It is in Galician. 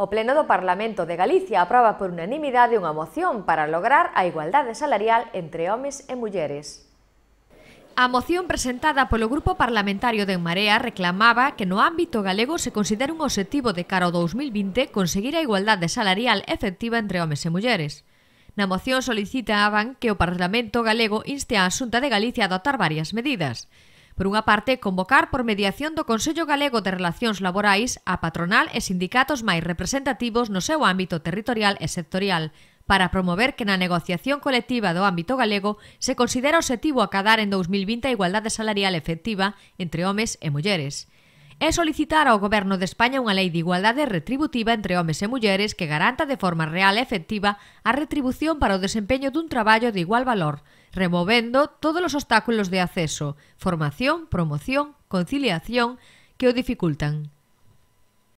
O Pleno do Parlamento de Galicia aproba por unanimidade unha moción para lograr a igualdade salarial entre homes e mulleres. A moción presentada polo Grupo Parlamentario de En Marea reclamaba que no ámbito galego se considera un objetivo de cara ao 2020 conseguir a igualdade salarial efectiva entre homes e mulleres. Na moción solicitaban que o Parlamento galego inste á Xunta de Galicia a adoptar varias medidas. Por unha parte, convocar por mediación do Consello Galego de Relacións Laborais a patronal e sindicatos máis representativos no seu ámbito territorial e sectorial, para promover que na negociación colectiva do ámbito galego se considera obxectivo acadar en 2020 a igualdade salarial efectiva entre homes e mulleres e solicitar ao Goberno de España unha lei de igualdade retributiva entre homes e mulleres que garanta de forma real e efectiva a retribución para o desempeño dun traballo de igual valor, removendo todos os obstáculos de acceso, formación, promoción, conciliación que o dificultan.